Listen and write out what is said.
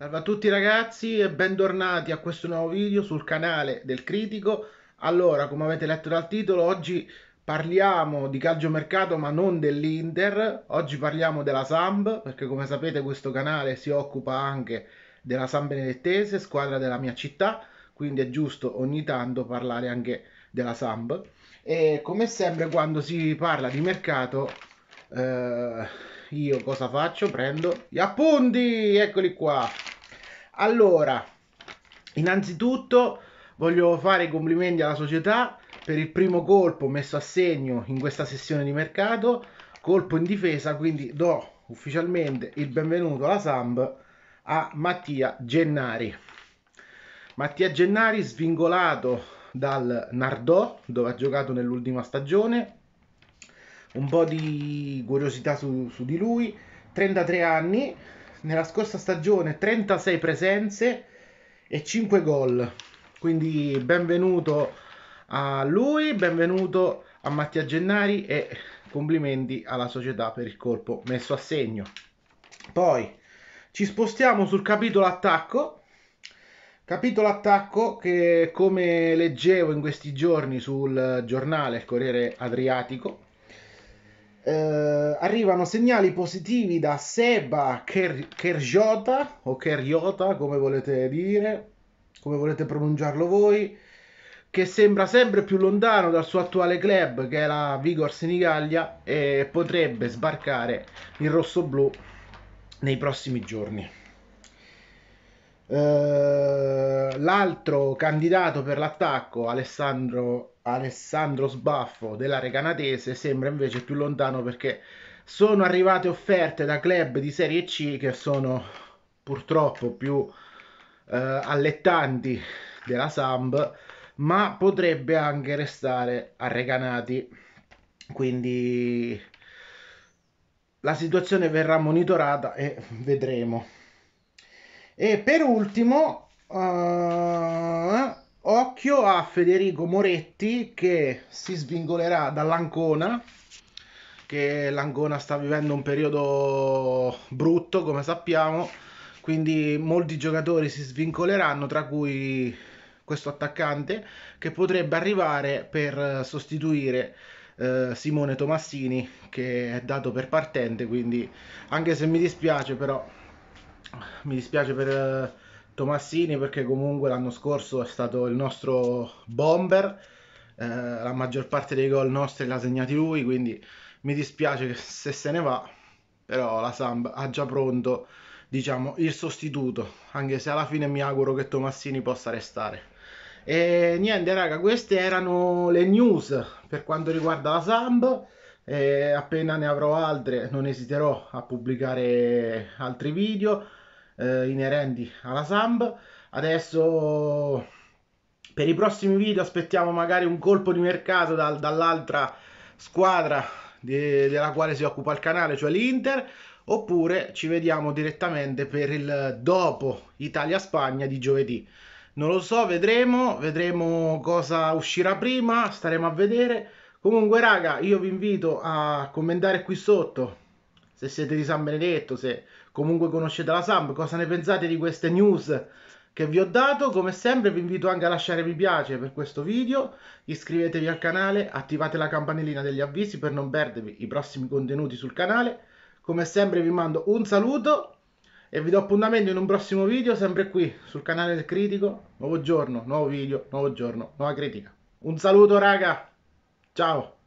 Salve a tutti ragazzi e bentornati a questo nuovo video sul canale del Critico. Allora, come avete letto dal titolo, oggi parliamo di calciomercato ma non dell'Inter. Oggi parliamo della Samb, perché come sapete questo canale si occupa anche della San Benedettese, squadra della mia città, quindi è giusto ogni tanto parlare anche della Samb. E come sempre quando si parla di mercato... Eh, io cosa faccio? Prendo gli appunti, eccoli qua allora, innanzitutto voglio fare i complimenti alla società per il primo colpo messo a segno in questa sessione di mercato, colpo in difesa, quindi do ufficialmente il benvenuto alla Samb a Mattia Gennari. Mattia Gennari svingolato dal Nardò, dove ha giocato nell'ultima stagione. Un po' di curiosità su, su di lui, 33 anni, nella scorsa stagione 36 presenze e 5 gol. Quindi benvenuto a lui, benvenuto a Mattia Gennari e complimenti alla società per il colpo messo a segno. Poi ci spostiamo sul capitolo attacco. Capitolo attacco che come leggevo in questi giorni sul giornale Il Corriere Adriatico, eh, arrivano segnali positivi da Seba Ker- Kerjota o Kerjota, come volete dire, come volete pronunciarlo voi, che sembra sempre più lontano dal suo attuale club che è la Vigor Sinigaglia e potrebbe sbarcare il rosso-blu nei prossimi giorni. Uh, l'altro candidato per l'attacco, Alessandro, Alessandro Sbaffo della Recanatese, sembra invece più lontano perché sono arrivate offerte da club di Serie C che sono purtroppo più eh, allettanti della Samb, ma potrebbe anche restare a Recanati. Quindi la situazione verrà monitorata e vedremo. E per ultimo, uh, occhio a Federico Moretti che si svingolerà dall'Ancona che l'Angona sta vivendo un periodo brutto, come sappiamo, quindi molti giocatori si svincoleranno, tra cui questo attaccante che potrebbe arrivare per eh, sostituire eh, Simone Tomassini che è dato per partente, quindi anche se mi dispiace però mi dispiace per eh, Tomassini perché comunque l'anno scorso è stato il nostro bomber, eh, la maggior parte dei gol nostri l'ha segnati lui, quindi mi dispiace che se se ne va, però la Samb ha già pronto diciamo il sostituto, anche se alla fine mi auguro che Tomassini possa restare. E niente raga, queste erano le news per quanto riguarda la Samb, E appena ne avrò altre non esiterò a pubblicare altri video eh, inerenti alla Samb. Adesso per i prossimi video aspettiamo magari un colpo di mercato dal, dall'altra squadra di, della quale si occupa il canale, cioè l'Inter, oppure ci vediamo direttamente per il dopo Italia-Spagna di giovedì. Non lo so, vedremo, vedremo cosa uscirà prima, staremo a vedere. Comunque, raga, io vi invito a commentare qui sotto se siete di San Benedetto, se comunque conoscete la Samp, cosa ne pensate di queste news che vi ho dato. Come sempre vi invito anche a lasciare mi piace per questo video, iscrivetevi al canale, attivate la campanellina degli avvisi per non perdervi i prossimi contenuti sul canale. Come sempre vi mando un saluto e vi do appuntamento in un prossimo video, sempre qui sul canale del Critico. Nuovo giorno, nuovo video, nuovo giorno, nuova critica. Un saluto raga, ciao!